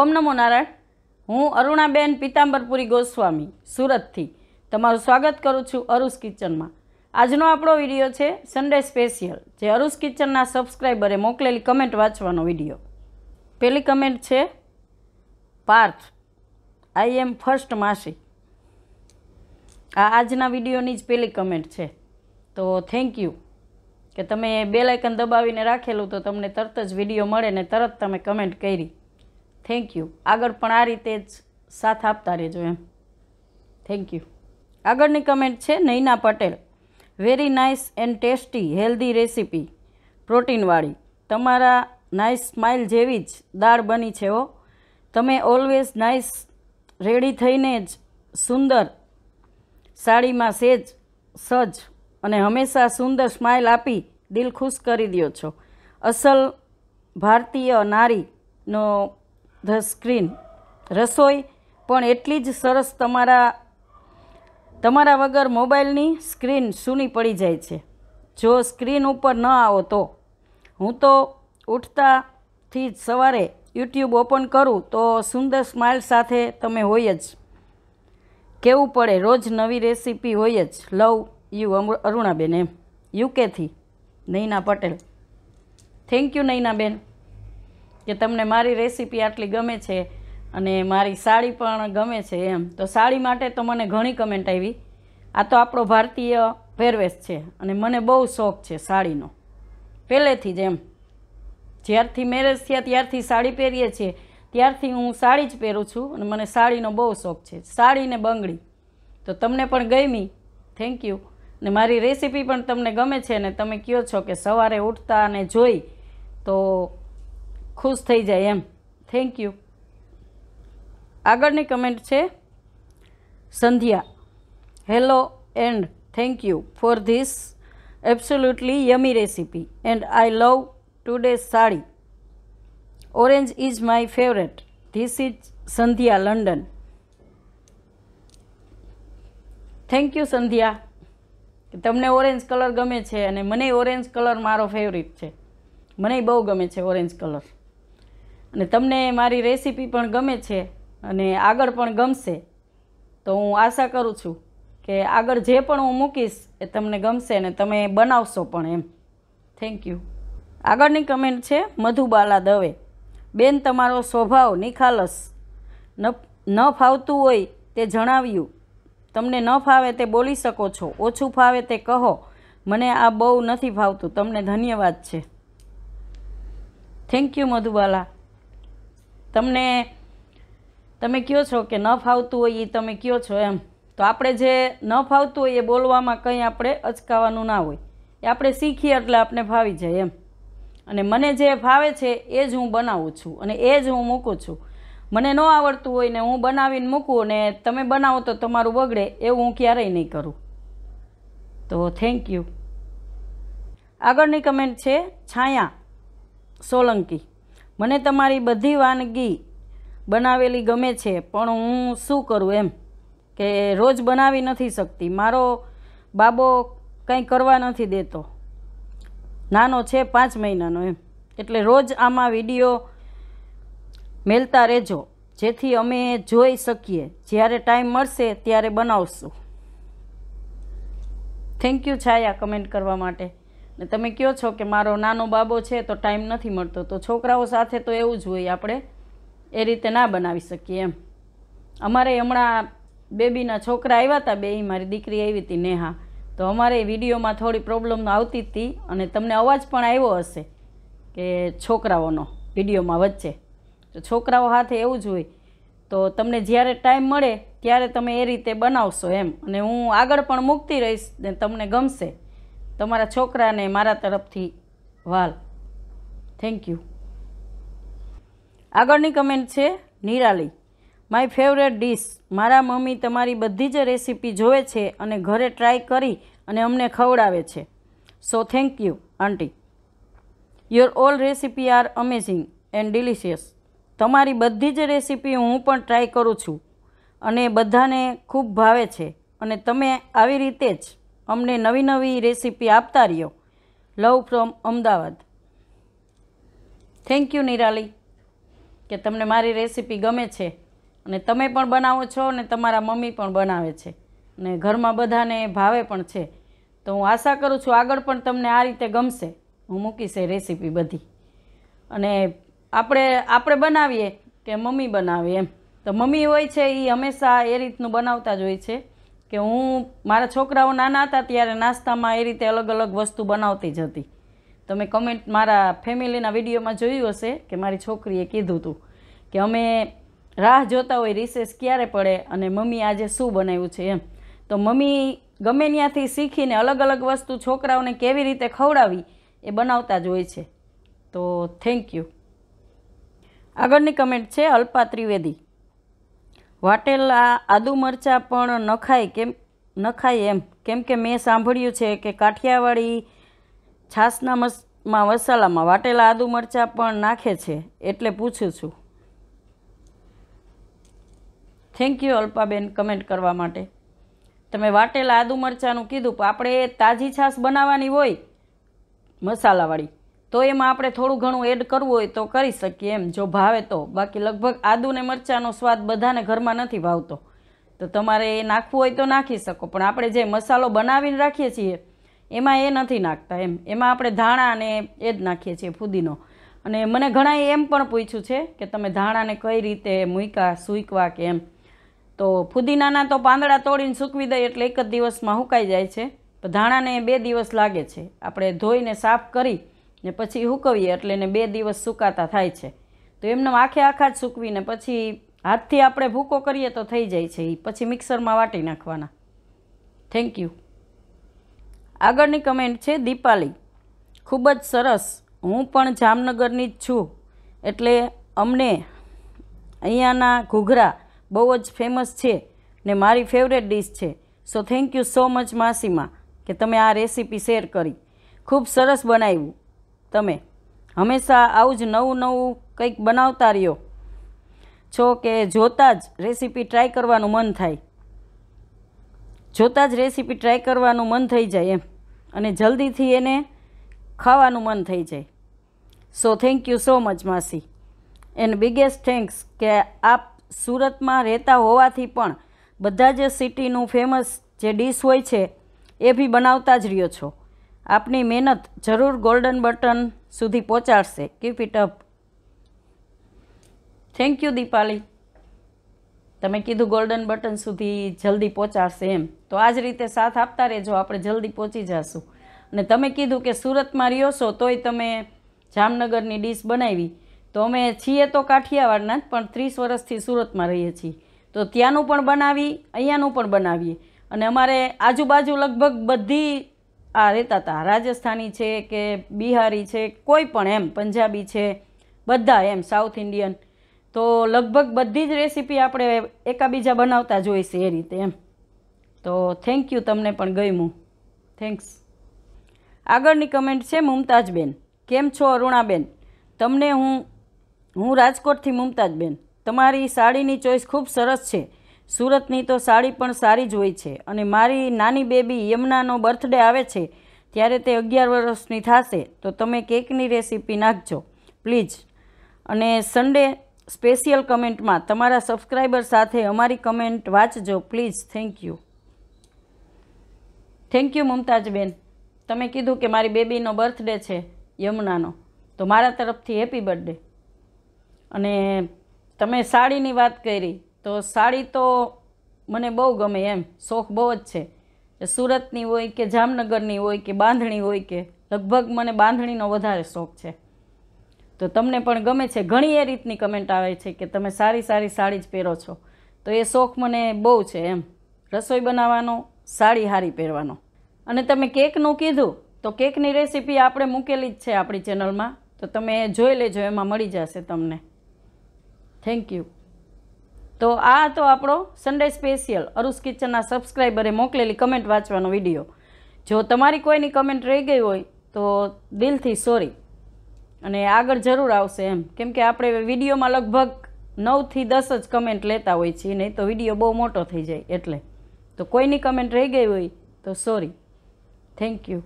ઓમ નમો નારાયણ હું અરુણાબેન પીતાંબરપુરી ગોસ્વામી સુરતથી તમારું સ્વાગત કરું છું અરુષ કિચનમાં આજનો આપણો વિડીયો છે સન્ડે સ્પેશિયલ જે અરુષ કિચનના સબસ્ક્રાઈબરે મોકલેલી કમેન્ટ વાંચવાનો વિડીયો પહેલી કમેન્ટ છે પાર્થ આઈ એમ ફર્સ્ટ માસી આ આજના વિડીયોની જ પહેલી કમેન્ટ છે તો થેન્ક યુ કે તમે બેલાઇકન દબાવીને રાખેલું તો તમને તરત જ વિડીયો મળે ને તરત તમે કમેન્ટ કરી થેન્ક યુ આગળ પણ આ રીતે જ સાથ આપતા રહેજો એમ થેન્ક યુ આગળની કમેન્ટ છે Naina Patel very nice and tasty healthy recipe પ્રોટીનવાળી તમારા નાઇસ સ્માઇલ જેવી જ દાળ બની છે હો તમે ઓલવેઝ નાઇસ રેડી થઈને જ સુંદર સાડીમાં સેજ સજ અને હંમેશા સુંદર સ્માઇલ આપી દિલ ખુશ કરી દો છો અસલ ભારતીય નારીનો ધ સ્ક્રીન રસોઈ પણ એટલી જ સરસ તમારા તમારા વગર મોબાઈલની સ્ક્રીન સૂની પડી જાય છે જો સ્ક્રીન ઉપર ન આવો તો હું તો ઉઠતાથી જ સવારે યુટ્યુબ ઓપન કરું તો સુંદર સ્માઇલ સાથે તમે હોય જ કેવું પડે રોજ નવી રેસીપી હોય જ લવ યુ અરુણાબેન એમ યુકેથી નૈના પટેલ થેન્ક યુ નૈનાબેન કે તમને મારી રેસીપી આટલી ગમે છે અને મારી સાડી પણ ગમે છે એમ તો સાડી માટે તો મને ઘણી કમેન્ટ આવી આ તો આપણો ભારતીય પહેરવેશ છે અને મને બહુ શોખ છે સાડીનો પહેલેથી જ એમ જ્યારથી મેરેજ થયા ત્યારથી સાડી પહેરીએ છીએ ત્યારથી હું સાડી જ પહેરું છું અને મને સાડીનો બહુ શોખ છે સાડી ને બંગડી તો તમને પણ ગમી થેન્ક યુ ને મારી રેસીપી પણ તમને ગમે છે ને તમે કહો છો કે સવારે ઉઠતા અને જોઈ તો ખુશ થઈ જાય એમ થેન્ક યુ આગળની કમેન્ટ છે Sandhya hello and thank you for this absolutely yummy recipe and I love today sari orange is my favourite this is Sandhya London thank you Sandhya તમને ઓરેન્જ કલર ગમે છે અને મને ઓરેન્જ કલર મારો ફેવરિટ છે મને બહુ ગમે છે ઓરેન્જ કલર અને તમને મારી રેસીપી પણ ગમે છે અને આગળ પણ ગમશે તો હું આશા કરું છું કે આગળ જે પણ હું મૂકીશ એ તમને ગમશે અને તમે બનાવશો પણ એમ થેન્ક યુ આગળની કમેન્ટ છે મધુબાલા દવે બેન તમારો સ્વભાવ નિખાલસ ન ફાવતું હોય તે જણાવ્યું તમને ન ફાવે તે બોલી શકો છો ઓછું ફાવે તે કહો મને આ બહુ નથી ફાવતું તમને ધન્યવાદ છે થેન્ક યુ મધુબાલા તમને તમે કહો છો કે ન ફાવતું હોય એ તમે કહો છો એમ તો આપણે જે ન ફાવતું હોય એ બોલવામાં કંઈ આપણે અચકાવાનું ના હોય એ આપણે શીખીએ એટલે આપણે ફાવી જાય એમ અને મને જે ફાવે છે એ જ હું બનાવું છું અને એ જ હું મૂકું છું મને ન આવડતું હોય ને હું બનાવીને મૂકું અને તમે બનાવો તો તમારું બગડે એવું હું ક્યારેય નહીં કરું તો થેન્ક યુ આગળની કમેન્ટ છે છાયા સોલંકી મને તમારી બધી વાનગી બનાવેલી ગમે છે પણ હું શું કરું એમ કે રોજ બનાવી નથી શકતી મારો બાબો કંઈ કરવા નથી દેતો નાનો છે પાંચ મહિનાનો એમ એટલે રોજ આમાં વિડીયો મેલતા રહેજો જેથી અમે જોઈ શકીએ જ્યારે ટાઈમ મળશે ત્યારે બનાવશું થેન્ક યુ છાયા કમેન્ટ કરવા માટે ને તમે કહો છો કે મારો નાનો બાબો છે તો ટાઈમ નથી મળતો તો છોકરાઓ સાથે તો એવું જ હોય આપણે એ રીતે ના બનાવી શકીએ એમ અમારે હમણાં બેબીના છોકરા આવ્યા હતા બે મારી દીકરી આવી હતી નેહા તો અમારે વિડીયોમાં થોડી પ્રોબ્લેમ આવતી હતી અને તમને અવાજ પણ આવ્યો હશે કે છોકરાઓનો વિડીયોમાં વચ્ચે તો છોકરાઓ સાથે એવું જ હોય તો તમને જ્યારે ટાઈમ મળે ત્યારે તમે એ રીતે બનાવશો એમ અને હું આગળ પણ મૂકતી રહીશ ને તમને ગમશે તમારા છોકરાને મારા તરફથી વાલ થેન્ક યુ આગળની કમેન્ટ છે નિરાલી માય ફેવરેટ ડીશ મારા મમ્મી તમારી બધી જ રેસીપી જોવે છે અને ઘરે ટ્રાય કરી અને અમને ખવડાવે છે so thank you aunty your all recipe are amazing and delicious તમારી બધી જ રેસીપી હું પણ ટ્રાય કરું છું અને બધાને ખૂબ ભાવે છે અને તમે આવી રીતે જ અમને નવી નવી રેસીપી આપતા રહ્યો love from Ahmedabad thank you Nirali કે તમને મારી રેસીપી ગમે છે અને તમે પણ બનાવો છો અને તમારા મમ્મી પણ બનાવે છે અને ઘરમાં બધાને ભાવે પણ છે તો હું આશા કરું છું આગળ પણ તમને આ રીતે ગમશે હું મૂકીશ એ રેસીપી બધી અને આપણે આપણે બનાવીએ કે મમ્મી બનાવીએ એમ તો મમ્મી હોય છે એ હંમેશા એ રીતનું બનાવતા જ હોય છે કે હું મારા છોકરાઓ નાના હતા ત્યારે નાસ્તામાં એ રીતે અલગ અલગ વસ્તુ બનાવતી જ હતી તમે કમેન્ટ મારા ફેમિલીના વિડીયોમાં જોયું હશે કે મારી છોકરીએ કીધું હતું કે અમે રાહ જોતા હોય રિસેસ ક્યારે પડે અને મમ્મી આજે શું બનાવ્યું છે એમ તો મમ્મી ગમે ત્યાંથી શીખીને અલગ અલગ વસ્તુ છોકરાઓને કેવી રીતે ખવડાવી એ બનાવતા જ હોય છે તો થેન્ક યુ આગળની કમેન્ટ છે અલ્પા ત્રિવેદી વાટેલા આદુ મરચાં પણ નખાય કેમ નખાય એમ કેમ કે મેં સાંભળ્યું છે કે કાઠિયાવાડી છાસના મસમાં મસાલામાં વાટેલા આદુ મરચાં પણ નાખે છે એટલે પૂછું છું થેન્ક યુ અલ્પાબેન કમેન્ટ કરવા માટે તમે વાટેલા આદુ મરચાંનું કીધું આપણે તાજી છાશ બનાવવાની હોય મસાલાવાળી તો એમાં આપણે થોડું ઘણું એડ કરવું હોય તો કરી શકીએ એમ જો ભાવે તો બાકી લગભગ આદુ ને મરચાંનો સ્વાદ બધાને ઘરમાં નથી ભાવતો તો તમારે એ નાખવું હોય તો નાખી શકો પણ આપણે જે મસાલો બનાવીને રાખીએ છીએ એમાં એ નથી નાખતા એમ એમાં આપણે ધાણા અને એ જ નાખીએ છીએ ફૂદીનો અને મને ઘણાએ એમ પણ પૂછ્યું છે કે તમે ધાણાને કઈ રીતે મૂક્યા સૂકવા કે એમ તો ફૂદીનાના તો પાંદડા તોડીને સૂકવી દઈએ એટલે એક જ દિવસમાં સુકાઈ જાય છે પણ ધાણાને બે દિવસ લાગે છે આપણે ધોઈને સાફ કરી ને પછી સૂકવીએ એટલે એને બે દિવસ સુકાતા થાય છે તો એમને આખે આખા જ સૂકવીને પછી હાથથી આપણે ભૂકો કરીએ તો થઈ જાય છે એ પછી મિક્સરમાં વાટી નાખવાના થેન્ક યુ આગળની કમેન્ટ છે દીપાલી ખૂબ જ સરસ હું પણ જામનગરની જ છું એટલે અમને અહીંયાના ઘૂઘરા બહુ જ ફેમસ છે ને મારી ફેવરેટ ડીશ છે so thank you so much માસીમાં કે તમે આ રેસીપી શેર કરી ખૂબ સરસ બનાવ્યું તમે હંમેશા આવું જ નવું નવું કંઈક બનાવતા રહ્યો છો કે જોતાં જ રેસીપી ટ્રાય કરવાનું મન થાય જોતાં જ રેસીપી ટ્રાય કરવાનું મન થઈ જાય એમ અને જલ્દીથી એને ખાવાનું મન થઈ જાય so thank you so much માસી એન્ડ બિગેસ્ટ થેન્ક્સ કે આપ સુરતમાં રહેતા હોવાથી પણ બધા જ સિટીનું ફેમસ જે ડીશ હોય છે એ બી બનાવતા જ રહ્યો છો આપની મહેનત જરૂર ગોલ્ડન બટન સુધી પહોંચાડશે keep it up thank you Deepali તમે કીધું ગોલ્ડન બટન સુધી જલ્દી પહોંચાડશે એમ તો આ જ રીતે સાથ આપતા રહેજો આપણે જલ્દી પહોંચી જશું અને તમે કીધું કે સુરતમાં રહ્યો છો તોય તમે જામનગરની ડીશ બનાવી તો અમે છીએ તો કાઠિયાવાડના જ પણ ત્રીસ વર્ષથી સુરતમાં રહીએ છીએ તો ત્યાંનું પણ બનાવી અહીંયાનું પણ બનાવીએ અને અમારે આજુબાજુ લગભગ બધી આ રહેતા હતા રાજસ્થાની છે કે બિહારી છે કોઈ પણ એમ પંજાબી છે બધા એમ સાઉથ ઇન્ડિયન તો લગભગ બધી જ રેસીપી આપણે એકાબીજા બનાવતા જોઈશે એ રીતે એમ તો થેન્ક યુ તમને પણ ગમ્યું થેન્ક્સ આગળની કમેન્ટ છે મુમતાજબેન કેમ છો અરુણાબેન તમને હું હું રાજકોટથી મુમતાજબેન તમારી સાડીની ચોઈસ ખૂબ સરસ છે સુરતની તો સાડી પણ સારી જ હોય છે અને મારી નાની બેબી યમનાનો બર્થડે આવે છે ત્યારે તે અગિયાર વર્ષની થશે તો તમે કેકની રેસીપી નાખજો પ્લીઝ અને સન્ડે સ્પેશિયલ કમેન્ટમાં તમારા સબસ્ક્રાઈબર સાથે અમારી કમેન્ટ વાંચજો please thank you thank you મુમતાજબેન તમે કીધું કે મારી બેબીનો બર્થડે છે યમુનાનો તો મારા તરફથી હેપી બર્થડે અને તમે સાડીની વાત કરી તો સાડી તો મને બહુ ગમે એમ શોખ બહુ જ છે સુરતની હોય કે જામનગરની હોય કે બાંધણી હોય કે લગભગ મને બાંધણીનો વધારે શોખ છે તો તમને પણ ગમે છે ઘણી એ રીતની કમેન્ટ આવે છે કે તમે સારી સારી સાડી જ પહેરો છો તો એ શોખ મને બહુ છે એમ રસોઈ બનાવવાનો સાડી હારી પહેરવાનો અને તમે કેકનું કીધું તો કેકની રેસીપી આપણે મૂકેલી જ છે આપણી ચેનલમાં તો તમે જોઈ લેજો એમાં મળી જશે તમને થેન્ક યુ તો આ હતો આપણો સન્ડે સ્પેશિયલ અરુષ કિચનના સબસ્ક્રાઈબરે મોકલેલી કમેન્ટ વાંચવાનો વિડીયો જો તમારી કોઈની કમેન્ટ રહી ગઈ હોય તો દિલથી સોરી અને આગળ જરૂર આવશે એમ કેમકે આપણે વિડીયોમાં લગભગ નવથી દસ જ કમેન્ટ લેતા હોઈએ છીએ નહીં તો વિડીયો બહુ મોટો થઈ જાય એટલે તો કોઈની કમેન્ટ રહી ગઈ હોય તો સોરી થેન્ક યુ